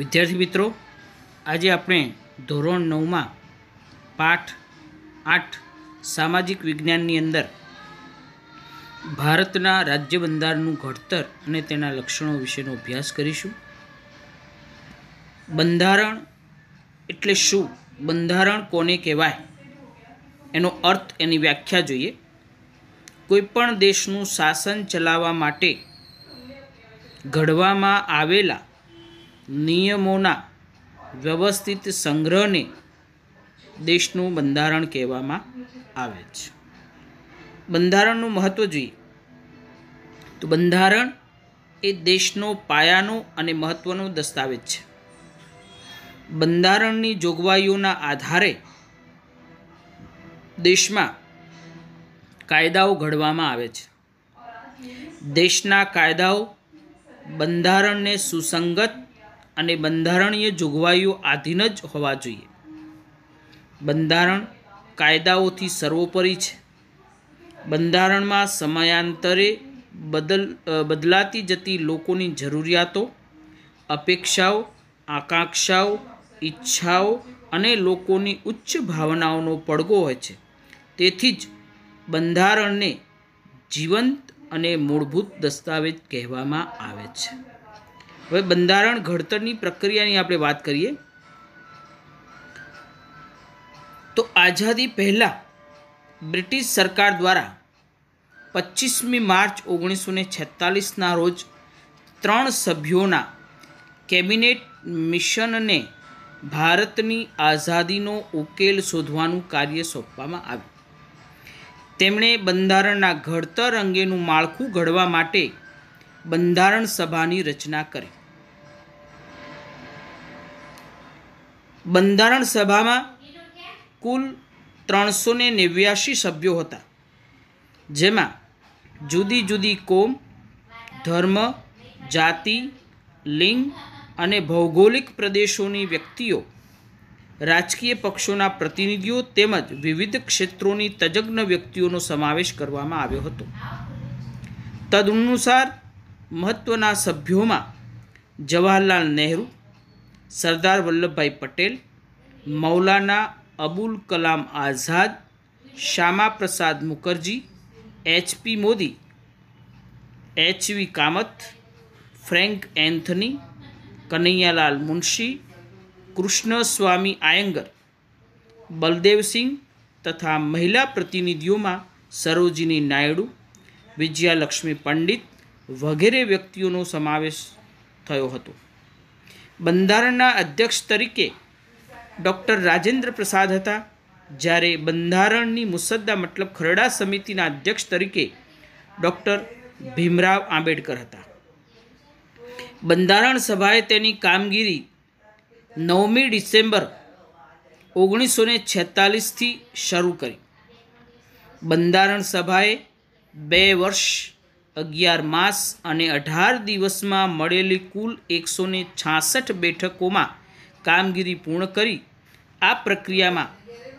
વિદ્યાર્થી મિત્રો આજે આપણે ધોરણ નવમાં પાઠ આઠ સામાજિક વિજ્ઞાનની અંદર ભારતના રાજ્ય બંધારણનું ઘડતર અને તેના લક્ષણો વિશેનો અભ્યાસ કરીશું બંધારણ એટલે શું બંધારણ કોને કહેવાય એનો અર્થ એની વ્યાખ્યા જોઈએ કોઈપણ દેશનું શાસન ચલાવવા માટે ઘડવામાં આવેલા નિયમોના વ્યવસ્થિત સંગ્રહને દેશનું બંધારણ કહેવામાં આવે છે બંધારણનું મહત્ત્વ જોઈએ તો બંધારણ એ દેશનો પાયાનો અને મહત્ત્વનો દસ્તાવેજ છે બંધારણની જોગવાઈઓના આધારે દેશમાં કાયદાઓ ઘડવામાં આવે છે દેશના કાયદાઓ બંધારણને સુસંગત અને બંધારણીય જોગવાઈઓ આધીન જ હોવા જોઈએ બંધારણ કાયદાઓથી સર્વોપરી છે બંધારણમાં સમયાંતરે બદલ બદલાતી જતી લોકોની જરૂરિયાતો અપેક્ષાઓ આકાંક્ષાઓ ઈચ્છાઓ અને લોકોની ઉચ્ચ ભાવનાઓનો પડઘો હોય છે તેથી જ બંધારણને જીવંત અને મૂળભૂત દસ્તાવેજ કહેવામાં આવે છે હવે બંધારણ ઘડતરની પ્રક્રિયાની આપણે વાત કરીએ તો આઝાદી પહેલાં બ્રિટિશ સરકાર દ્વારા પચીસમી માર્ચ ઓગણીસો ને છેતાલીસના રોજ ત્રણ સભ્યોના કેબિનેટ મિશનને ભારતની આઝાદીનો ઉકેલ શોધવાનું કાર્ય સોંપવામાં આવ્યું તેમણે બંધારણના ઘડતર અંગેનું માળખું ઘડવા માટે બંધારણ સભાની રચના કરી બંધારણ સભામાં કુલ ત્રણસો ને નેવ્યાસી સભ્યો હતા જેમાં જુદી જુદી કોમ ધર્મ જાતિ લિંગ અને ભૌગોલિક પ્રદેશોની વ્યક્તિઓ રાજકીય પક્ષોના પ્રતિનિધિઓ તેમજ વિવિધ ક્ષેત્રોની તજજ્ઞ વ્યક્તિઓનો સમાવેશ કરવામાં આવ્યો હતો તદનુસાર મહત્ત્વના સભ્યોમાં જવાહરલાલ નહેરુ સરદાર Vallabhbhai Patel Maulana Abul Kalam Azad Shyama Prasad Mukherjee HP Mody HV Kamath Frank Anthony Kanaiyalal Munshi Krishnaswami Ayyangar Baldev Singh તથા મહિલા પ્રતિનિધિઓમાં સરોજિની નાયડુ વિજયાલક્ષ્મી પંડિત વગેરે વ્યક્તિઓનો સમાવેશ થયો હતો બંધારણના અધ્યક્ષ તરીકે ડૉક્ટર રાજેન્દ્ર પ્રસાદ હતા જ્યારે બંધારણની મુસદ્દા મતલબ ખરડા સમિતિના અધ્યક્ષ તરીકે ડૉક્ટર ભીમરાવ આંબેડકર હતા બંધારણ સભાએ તેની કામગીરી નવમી ડિસેમ્બર ઓગણીસો ને છેતાલીસથી શરૂ કરી બંધારણ સભાએ બે વર્ષ અગિયાર માસ અને અઢાર દિવસમાં મળેલી કુલ એકસો ને છાસઠ બેઠકોમાં કામગીરી પૂર્ણ કરી આ પ્રક્રિયામાં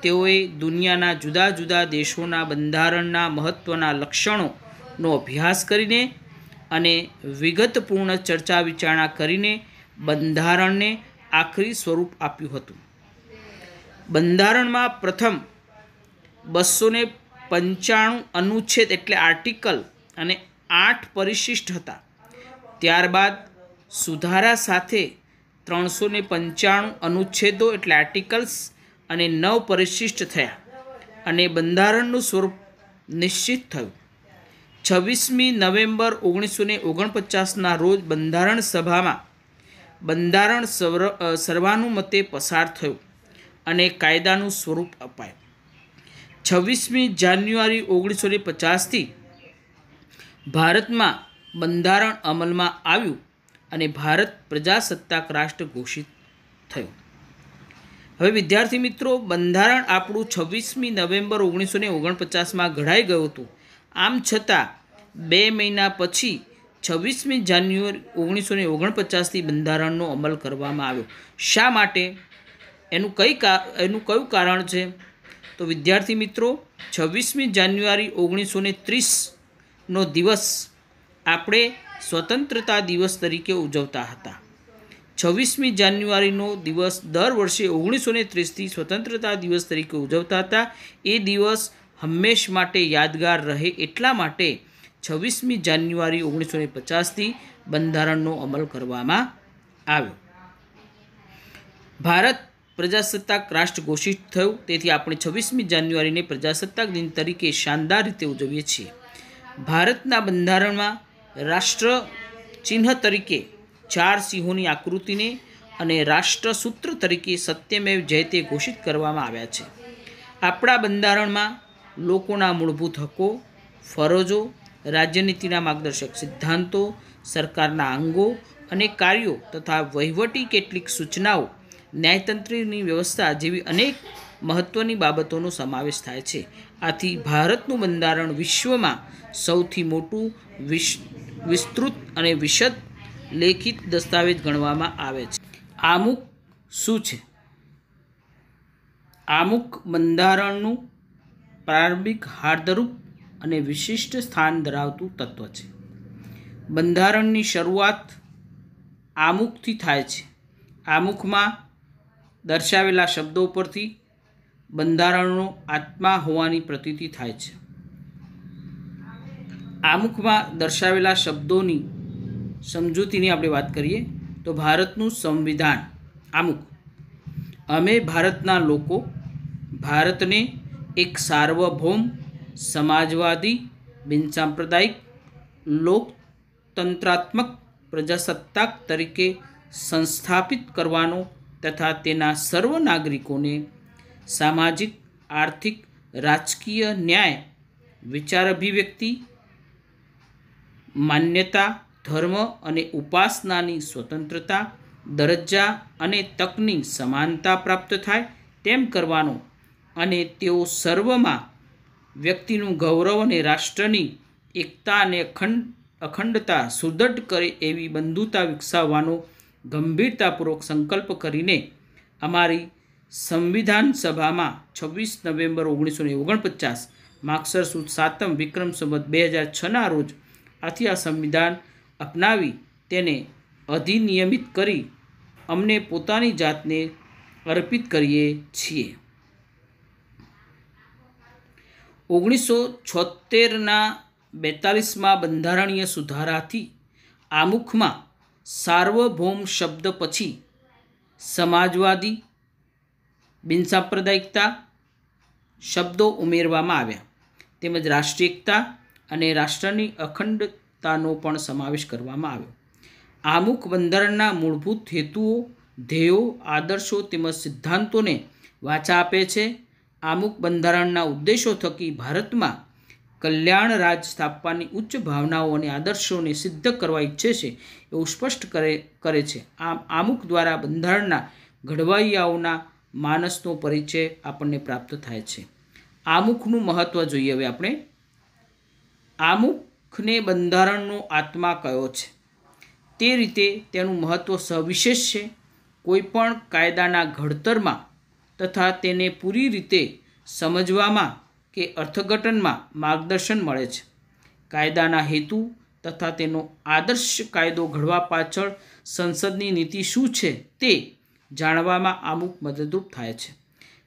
તેઓએ દુનિયાના જુદા જુદા દેશોના બંધારણના મહત્ત્વના લક્ષણોનો અભ્યાસ કરીને અને વિગતપૂર્ણ ચર્ચા વિચારણા કરીને બંધારણને આખરી સ્વરૂપ આપ્યું હતું બંધારણમાં પ્રથમ બસો ને પંચાણું અનુચ્છેદ એટલે આર્ટિકલ અને આઠ પરિશિષ્ટ હતા ત્યારબાદ સુધારા સાથે ત્રણસો ને પંચાણું અનુચ્છેદો એટલે આર્ટિકલ્સ અને નવ પરિશિષ્ટ થયા અને બંધારણનું સ્વરૂપ નિશ્ચિત થયું છવ્વીસમી નવેમ્બર ઓગણીસો ને ઓગણપચાસના રોજ બંધારણ સભામાં બંધારણ સર્વ સર્વાનુમતે પસાર થયું અને કાયદાનું સ્વરૂપ અપાયું છવ્વીસમી જાન્યુઆરી ઓગણીસો ને પચાસથી ભારતમાં બંધારણ અમલમાં આવ્યું અને ભારત પ્રજાસત્તાક રાષ્ટ્ર ઘોષિત થયું હવે વિદ્યાર્થી મિત્રો બંધારણ આપણું છવ્વીસમી નવેમ્બર ઓગણીસો ને ઓગણપચાસમાં ઘડાઈ ગયું હતું આમ છતાં બે મહિના પછી છવ્વીસમી જાન્યુઆરી ઓગણીસો ને ઓગણપચાસથી બંધારણનો અમલ કરવામાં આવ્યો શા માટે એનું કઈ કા એનું કયું કારણ છે તો વિદ્યાર્થી મિત્રો છવ્વીસમી જાન્યુઆરી ઓગણીસો ને ત્રીસનો દિવસ આપણે સ્વતંત્રતા દિવસ તરીકે ઉજવતા હતા છવ્વીસમી જાન્યુઆરીનો દિવસ દર વર્ષે ઓગણીસો ને ત્રીસથી સ્વતંત્રતા દિવસ તરીકે ઉજવતા હતા એ દિવસ હંમેશ માટે યાદગાર રહે એટલા માટે છવ્વીસમી જાન્યુઆરી ઓગણીસો ને પચાસથી બંધારણનો અમલ કરવામાં આવ્યો ભારત પ્રજાસત્તાક રાષ્ટ્ર ઘોષિત થયું તેથી આપણે છવ્વીસમી જાન્યુઆરીને પ્રજાસત્તાક દિન તરીકે શાનદાર રીતે ઉજવીએ છીએ ભારતના બંધારણમાં રાષ્ટ્ર ચિહ્ન તરીકે ચાર સિંહોની આકૃતિને અને રાષ્ટ્ર સૂત્ર તરીકે સત્યમેવ જયતે ઘોષિત કરવામાં આવ્યા છે આપણા બંધારણમાં લોકોના મૂળભૂત હકો ફરજો રાજનીતિના માર્ગદર્શક સિદ્ધાંતો સરકારના અંગો અને કાર્યો તથા વહીવટી કેટલીક સૂચનાઓ ન્યાયતંત્રની વ્યવસ્થા જેવી અનેક મહત્ત્વની બાબતોનો સમાવેશ થાય છે આથી ભારતનું બંધારણ વિશ્વમાં સૌથી મોટું વિશ વિસ્તૃત અને વિશદ લેખિત દસ્તાવેજ ગણવામાં આવે છે આમુક શું છે આમુક બંધારણનું પ્રારંભિક હાર્દરૂપ અને વિશિષ્ટ સ્થાન ધરાવતું તત્વ છે બંધારણની શરૂઆત આમુખથી થાય છે આમુખમાં દર્શાવેલા શબ્દો પરથી બંધારણનો આત્મા હોવાની પ્રતીતિ થાય છે આમુખમાં દર્શાવેલા શબ્દોની સમજૂતીની આપણે વાત કરીએ તો ભારતનું સંવિધાન આમુખ અમે ભારતના લોકો ભારતને એક સાર્વભૌમ સમાજવાદી બિનસાંપ્રદાયિક લોકતંત્રાત્મક પ્રજાસત્તાક તરીકે સંસ્થાપિત કરવાનો તથા તેના સર્વ નાગરિકોને સામાજિક આર્થિક રાજકીય ન્યાય વિચાર અભિવ્યક્તિ માન્યતા ધર્મ અને ઉપાસનાની સ્વતંત્રતા દરજ્જા અને તકની સમાનતા પ્રાપ્ત થાય તેમ કરવાનો અને તેઓ સર્વમાં વ્યક્તિનું ગૌરવ અને રાષ્ટ્રની એકતા અને અખંડ અખંડતા સુદૃઢ કરે એવી બંધુતા વિકસાવવાનો ગંભીરતાપૂર્વક સંકલ્પ કરીને અમારી સંવિધાન સભામાં છવ્વીસ નવેમ્બર ઓગણીસો ને ઓગણપચાસ માક્ષર સુદ સાતમ વિક્રમ સંબંધ બે હજાર છના રોજ આથી આ સંવિધાન અપનાવી તેને અધિનિયમિત કરી અમને પોતાની જાતને અર્પિત કરીએ છીએ ઓગણીસો છોતેરના બેતાલીસમાં બંધારણીય સુધારાથી આમુખમાં સાર્વભૌમ શબ્દ પછી સમાજવાદી બિનસાંપ્રદાયિકતા શબ્દો ઉમેરવામાં આવ્યા તેમજ રાષ્ટ્રીયતા અને રાષ્ટ્રની અખંડતાનો પણ સમાવેશ કરવામાં આવ્યો આમુખ બંધારણના મૂળભૂત હેતુઓ ધ્યેયો આદર્શો તેમજ સિદ્ધાંતોને વાચા આપે છે આમુક બંધારણના ઉદ્દેશો થકી ભારતમાં કલ્યાણ રાજ સ્થાપવાની ઉચ્ચ ભાવનાઓ અને આદર્શોને સિદ્ધ કરવા ઈચ્છે છે એવું સ્પષ્ટ કરે કરે છે આમ આમુક દ્વારા બંધારણના ઘડવાઈયાઓના માનસનો પરિચય આપણને પ્રાપ્ત થાય છે આમુખનું મહત્ત્વ જોઈએ હવે આપણે આમુખને બંધારણનો આત્મા કયો છે તે રીતે તેનું મહત્ત્વ સવિશેષ છે કોઈપણ કાયદાના ઘડતરમાં તથા તેને પૂરી રીતે સમજવામાં કે અર્થઘટનમાં માર્ગદર્શન મળે છે કાયદાના હેતુ તથા તેનો આદર્શ કાયદો ઘડવા પાછળ સંસદની નીતિ શું છે તે જાણવામાં અમુક મદદરૂપ થાય છે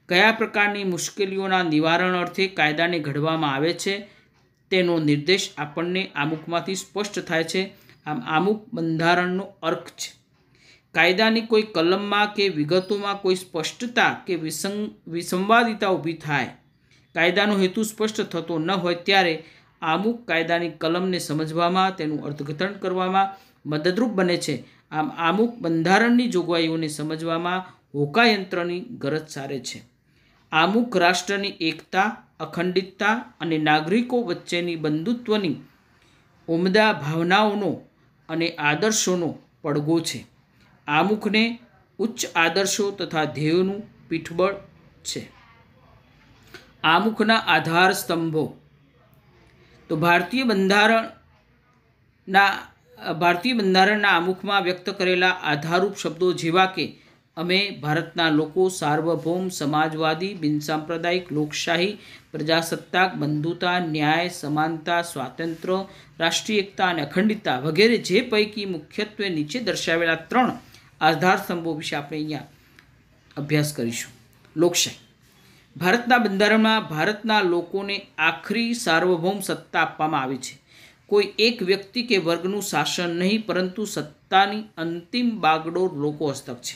કયા પ્રકારની મુશ્કેલીઓના નિવારણ અર્થે કાયદાને ઘડવામાં આવે છે તેનો નિર્દેશ આપણને આમુકમાંથી સ્પષ્ટ થાય છે આમ આમુક બંધારણનો અર્ક છે કાયદાની કોઈ કલમમાં કે વિગતોમાં કોઈ સ્પષ્ટતા કે વિસંગ વિસંવાદિતા ઊભી થાય કાયદાનો હેતુ સ્પષ્ટ થતો ન હોય ત્યારે અમુક કાયદાની કલમને સમજવામાં તેનું અર્થઘટન કરવામાં મદદરૂપ બને છે આમ અમુક બંધારણની જોગવાઈઓને સમજવામાં હોકાયંત્રની ગરજ સારે છે અમુક રાષ્ટ્રની એકતા અખંડિતતા અને નાગરિકો વચ્ચેની બંધુત્વની ઉમદા ભાવનાઓનો અને આદર્શોનો પડઘો છે આમુખને ઉચ્ચ આદર્શો તથા ધ્યેયોનું પીઠબળ છે આમુખના આધાર સ્તંભો તો ભારતીય બંધારણના ભારતીય બંધારણના આમુખમાં વ્યક્ત કરેલા આધારરૂપ શબ્દો જેવા કે અમે ભારતના લોકો સાર્વભૌમ સમાજવાદી બિનસાંપ્રદાયિક લોકશાહી પ્રજાસત્તાક બંધુતા ન્યાય સમાનતા સ્વાતંત્ર્ય રાષ્ટ્રીય એકતા અને અખંડિતતા વગેરે જે પૈકી મુખ્યત્વે નીચે દર્શાવેલા ત્રણ આધાર સ્તંભો વિશે આપણે અહીંયા અભ્યાસ કરીશું લોકશાહી ભારતના બંધારણમાં ભારતના લોકોને આખરી સાર્વભૌમ સત્તા આપવામાં આવી છે કોઈ એક વ્યક્તિ કે વર્ગનું શાસન નહીં પરંતુ સત્તાની અંતિમ બાગડોર લોકો હસ્તક છે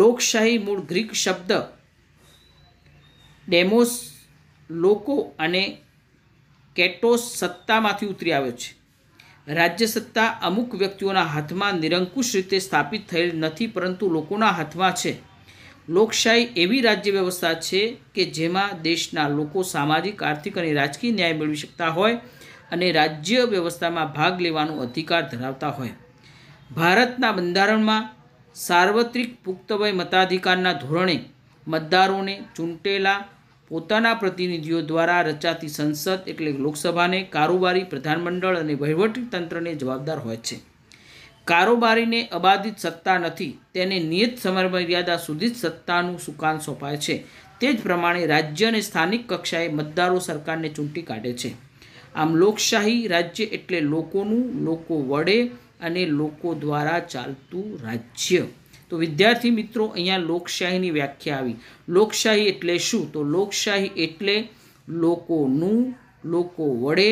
લોકશાહી મૂળ ગ્રીક શબ્દ ડેમોસ લોકો અને કેટોસ સત્તામાંથી ઉતરી આવ્યો છે રાજ્ય સત્તા અમુક વ્યક્તિઓના હાથમાં નિરંકુશ રીતે સ્થાપિત થયેલ નથી પરંતુ લોકોના હાથમાં છે લોકશાહી એવી રાજ્ય વ્યવસ્થા છે કે જેમાં દેશના લોકો સામાજિક આર્થિક અને રાજકીય ન્યાય મેળવી શકતા હોય અને રાજ્ય વ્યવસ્થામાં ભાગ લેવાનો અધિકાર ધરાવતા હોય ભારતના બંધારણમાં સાર્વત્રિક પુખ્તવય મતાધિકારના ધોરણે મતદારોને ચૂંટેલા પોતાના પ્રતિનિધિઓ દ્વારા રચાતી સંસદ એટલે લોકસભાને કારોબારી પ્રધાનમંડળ અને વહીવટીતંત્રને જવાબદાર હોય છે કારોબારીને અબાધિત સત્તા નથી તેને નિયત સમયમર્યાદા સુધી જ સત્તાનું સુકાન સોંપાય છે તે જ પ્રમાણે રાજ્ય અને સ્થાનિક કક્ષાએ મતદારો સરકારને ચૂંટી કાઢે છે આમ લોકશાહી રાજ્ય એટલે લોકોનું લોકો વડે અને લોકો દ્વારા ચાલતું રાજ્ય તો વિદ્યાર્થી મિત્રો અહીંયા લોકશાહીની વ્યાખ્યા આવી લોકશાહી એટલે શું તો લોકશાહી એટલે લોકોનું લોકો વડે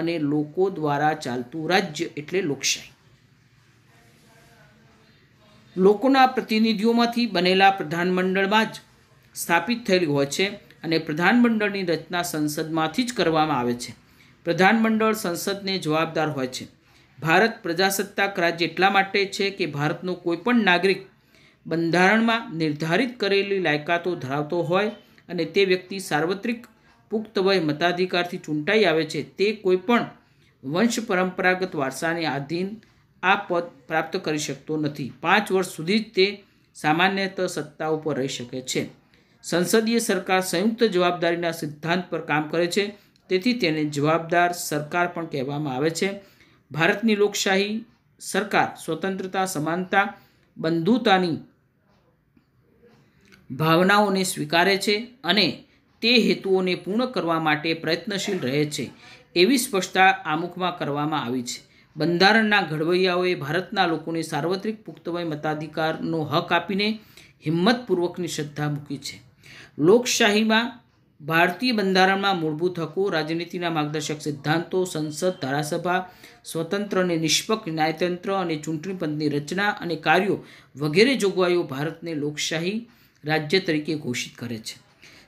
અને લોકો દ્વારા ચાલતું રાજ્ય એટલે લોકશાહી લોકોના પ્રતિનિધિઓમાંથી બનેલા પ્રધાનમંડળમાં જ સ્થાપિત થયેલી હોય છે અને પ્રધાનમંડળની રચના સંસદમાંથી જ કરવામાં આવે છે પ્રધાનમંડળ સંસદને જવાબદાર હોય છે ભારત પ્રજાસત્તાક રાજ્ય એટલા માટે છે કે ભારતનો કોઈપણ નાગરિક બંધારણમાં નિર્ધારિત કરેલી લાયકાતો ધરાવતો હોય અને તે વ્યક્તિ સાર્વત્રિક પુખ્ત વય મતાધિકારથી ચૂંટાઈ આવે છે તે કોઈપણ વંશ પરંપરાગત વારસાને આધીન આ પદ પ્રાપ્ત કરી શકતો નથી પાંચ વર્ષ સુધી જ તે સામાન્યત સત્તા ઉપર રહી શકે છે સંસદીય સરકાર સંયુક્ત જવાબદારીના સિદ્ધાંત પર કામ કરે છે તેથી તેને જવાબદાર સરકાર પણ કહેવામાં આવે છે ભારતની લોકશાહી સરકાર સ્વતંત્રતા સમાનતા બંધુતાની ભાવનાઓને સ્વીકારે છે અને તે હેતુઓને પૂર્ણ કરવા માટે પ્રયત્નશીલ રહે છે એવી સ્પષ્ટતા આમુખમાં કરવામાં આવી છે બંધારણના ઘડવૈયાઓએ ભારતના લોકોને સાર્વત્રિક પુખ્તવય મતાધિકારનો હક આપીને હિંમતપૂર્વકની શ્રદ્ધા મૂકી છે લોકશાહીમાં ભારતીય બંધારણમાં મૂળભૂત હકો રાજનીતિના માર્ગદર્શક સિદ્ધાંતો સંસદ ધારાસભા સ્વતંત્ર અને નિષ્પક્ષ ન્યાયતંત્ર અને ચૂંટણી પંચની રચના અને કાર્યો વગેરે જોગવાઈઓ ભારતને લોકશાહી રાજ્ય તરીકે ઘોષિત કરે છે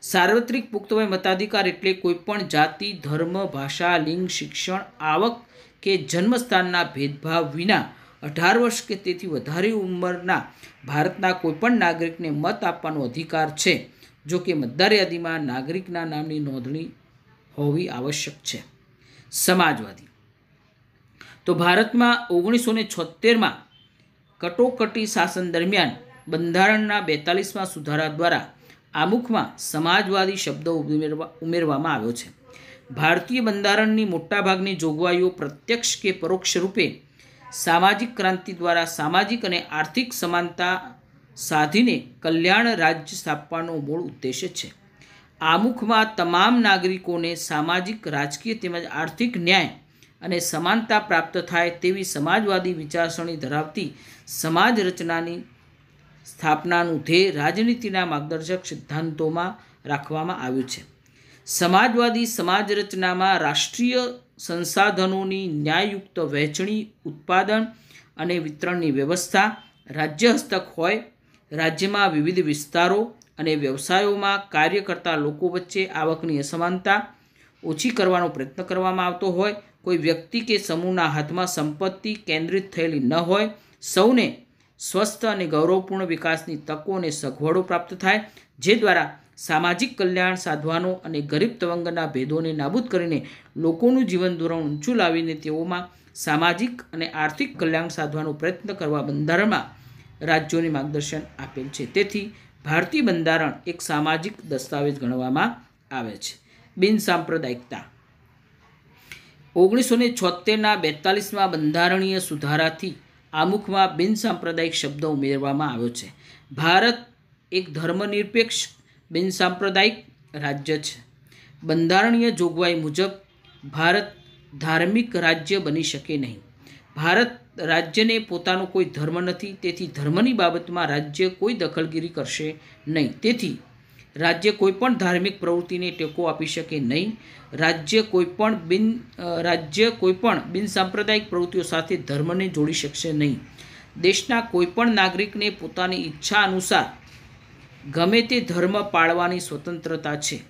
સાર્વત્રિક પુખ્તવય મતાધિકાર એટલે કોઈપણ જાતિ ધર્મ ભાષા લિંગ શિક્ષણ આવક કે જન્મસ્થાનના ભેદભાવ વિના અઢાર વર્ષ કે તેથી વધારે ઉંમરના ભારતના કોઈપણ નાગરિકને મત આપવાનો અધિકાર છે જો કે મતદાર યાદીમાં નાગરિકના નામની નોંધણી હોવી આવશ્યક છે સમાજવાદી તો ભારતમાં ઓગણીસો ને છોતેરમાં કટોકટી શાસન દરમિયાન બંધારણના બેતાલીસમાં સુધારા દ્વારા આમુખમાં સમાજવાદી શબ્દો ઉમેરવામાં આવ્યો છે ભારતીય બંધારણની મોટાભાગની જોગવાઈઓ પ્રત્યક્ષ કે પરોક્ષ રૂપે સામાજિક ક્રાંતિ દ્વારા સામાજિક અને આર્થિક સમાનતા સાધીને કલ્યાણ રાજ્ય સ્થાપવાનો મૂળ ઉદ્દેશ છે આમુખમાં તમામ નાગરિકોને સામાજિક રાજકીય તેમજ આર્થિક ન્યાય અને સમાનતા પ્રાપ્ત થાય તેવી સમાજવાદી વિચારસરણી ધરાવતી સમાજ રચનાની સ્થાપનાનું ધ્યેય રાજનીતિના માર્ગદર્શક સિદ્ધાંતોમાં રાખવામાં આવ્યું છે સમાજવાદી સમાજ રચનામાં રાષ્ટ્રીય સંસાધનોની ન્યાયયુક્ત વહેંચણી ઉત્પાદન અને વિતરણની વ્યવસ્થા રાજ્ય હસ્તક હોય રાજ્યમાં વિવિધ વિસ્તારો અને વ્યવસાયોમાં કાર્ય કરતા લોકો વચ્ચે આવકની અસમાનતા ઓછી કરવાનો પ્રયત્ન કરવામાં આવતો હોય કોઈ વ્યક્તિ કે સમૂહના હાથમાં સંપત્તિ કેન્દ્રિત થયેલી ન હોય સૌને સ્વસ્થ અને ગૌરવપૂર્ણ વિકાસની તકો અને સગવડો પ્રાપ્ત થાય જે દ્વારા સામાજિક કલ્યાણ સાધવાનો અને ગરીબ તવંગના ભેદોને નાબૂદ કરીને લોકોનું જીવન ધોરણ ઊંચું લાવીને તેઓમાં સામાજિક અને આર્થિક કલ્યાણ સાધવાનો પ્રયત્ન કરવા બંધારણમાં રાજ્યોને માર્ગદર્શન આપેલ છે તેથી ભારતીય બંધારણ એક સામાજિક દસ્તાવેજ ગણવામાં આવે છે બિનસાંપ્રદાયિકતા ઓગણીસો ને છોતેરના બેતાલીસમાં બંધારણીય સુધારાથી આમુખમાં બિનસાંપ્રદાયિક શબ્દ ઉમેરવામાં આવ્યો છે ભારત એક ધર્મનિરપેક્ષ બિનસાંપ્રદાયિક રાજ્ય છે બંધારણીય જોગવાઈ મુજબ ભારત ધાર્મિક રાજ્ય બની શકે નહીં ભારત રાજ્યને પોતાનો કોઈ ધર્મ નથી તેથી ધર્મની બાબતમાં રાજ્ય કોઈ દખલગીરી કરશે નહીં તેથી રાજ્ય કોઈપણ ધાર્મિક પ્રવૃત્તિને ટેકો આપી શકે નહીં રાજ્ય કોઈપણ બિન રાજ્ય કોઈપણ બિનસાંપ્રદાયિક પ્રવૃત્તિઓ સાથે ધર્મને જોડી શકશે નહીં દેશના કોઈપણ નાગરિકને પોતાની ઈચ્છા અનુસાર ગમે તે ધર્મ પાળવાની સ્વતંત્રતા છે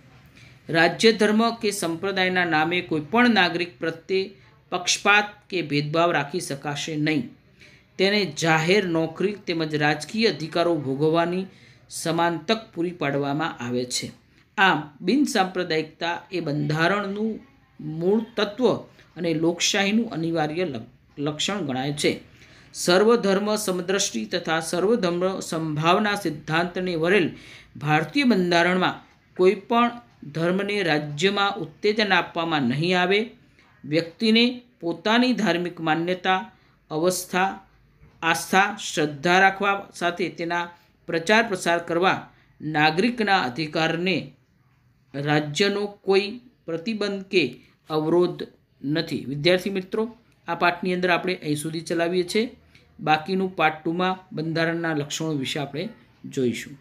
રાજ્ય ધર્મ કે સંપ્રદાયના નામે કોઈપણ નાગરિક પ્રત્યે પક્ષપાત કે ભેદભાવ રાખી શકાશે નહીં તેને જાહેર નોકરી તેમજ રાજકીય અધિકારો ભોગવવાની સમાન તક પૂરી પાડવામાં આવે છે આમ બિનસાંપ્રદાયિકતા એ બંધારણનું મૂળ તત્વ અને લોકશાહીનું અનિવાર્ય લક્ષણ ગણાય છે સર્વધર્મ સમદ્રષ્ટિ તથા સર્વધર્મ સંભાવના સિદ્ધાંતને વરેલ ભારતીય બંધારણમાં કોઈપણ ધર્મને રાજ્યમાં ઉત્તેજન આપવામાં નહીં આવે વ્યક્તિને પોતાની ધાર્મિક માન્યતા અવસ્થા આસ્થા શ્રદ્ધા રાખવા સાથે તેના પ્રચાર પ્રસાર કરવા નાગરિકના અધિકારને રાજ્યનો કોઈ પ્રતિબંધ કે અવરોધ નથી વિદ્યાર્થી મિત્રો આ પાઠની અંદર આપણે અહીં સુધી ચલાવીએ છીએ બાકીનું પાર્ટ ટુમાં બંધારણના લક્ષણો વિશે આપણે જોઈશું